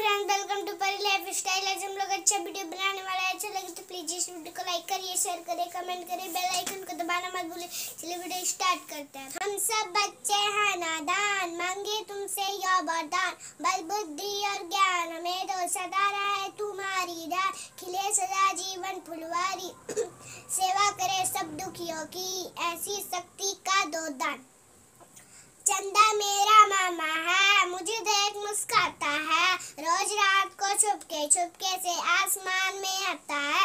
friend welcome to Pari lifestyle आज हम लोग अच्छा वीडियो बनाने वाले हैं अच्छा लगे तो प्लीज इस वीडियो को लाइक करिए शेयर करिए कमेंट करिए बेल आइकन को दबाना मत भूलिए चलिए वीडियो स्टार्ट करते हैं हम सब बच्चे हैं नादान मांगे तुमसे यो वरदान बल बुद्धि और ज्ञान हमें तो सदा रहे तुम्हारी दान खिले सदा जीवन फुलवारी सेवा करे सब दुखियों की ऐसी शक्ति का दो दान चंदा मेरा छुपके छुपके से आसमान में आता है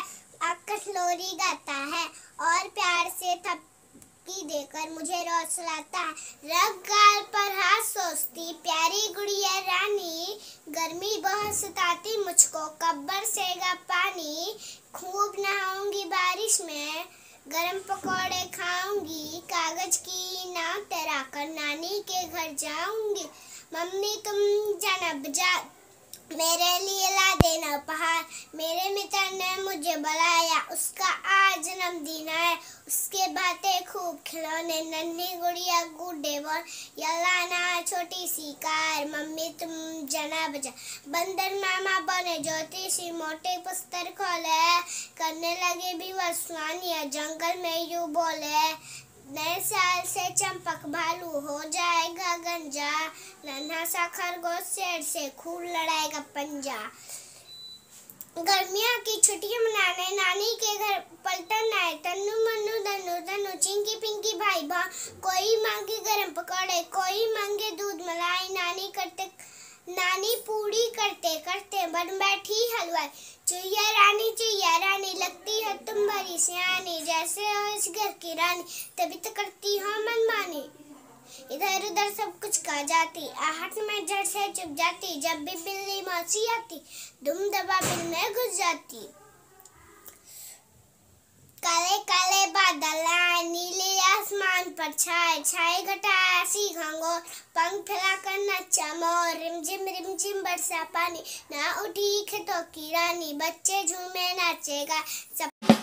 अकलोरी गाता है और प्यार से थपकी देकर मुझे रोसलाता है रग गाल पर हाथ सोचती प्यारी गुड़िया रानी गर्मी बहुत सताती मुझको कब्बर से गा पानी खूब नहाऊंगी बारिश में गरम पकौड़े खाऊंगी कागज की नाव तैराकर नानी के घर जाऊंगी मम्मी तुम जन्म जा मेरे लिए ला देना उपहार मेरे मित्र ने मुझे बुलाया उसका आज जन्मदिन है उसके बातें खूब खिलौने नन्ही गुड़िया गुड्डे बॉल यलाना छोटी सी कार मम्मी तुम जना बजा बंदर मामा बने ज्योतिषी मोटे पुस्तर खोले करने लगे भी वसवानिया जंगल में यू बोले नए साल से चंपक भालू हो जाएगा गंजा नन्हा सा खरगोश शेर से खूब लड़ाएगा पंजा गर्मियों की छुट्टियां मनाने नानी के घर पलटन आए तनु मनु धनु धनु चिंकी पिंकी भाई भा कोई मांगे गरम पकौड़े कोई मांगे दूध मलाई नानी करते नानी पूरी करते करते बन बैठी हलवाई चुया रानी चुया रानी लगती है तुम बारी सियानी जैसे हम इस घर की रानी तभी तो करती हूँ मनमानी इधर उधर सब कुछ कर जाती आहट में जड़ से चुप जाती जब भी बिल्ली मौसी आती दुम दबा बिल में घुस जाती काले काले बादल आए नीले आसमान पर छाए छाए घटा ऐसी घंगो पंख फैला कर नचा मोर रिम झिम रिम झिम बरसा पानी ना उठी खेतों की रानी बच्चे झूमे नाचेगा सब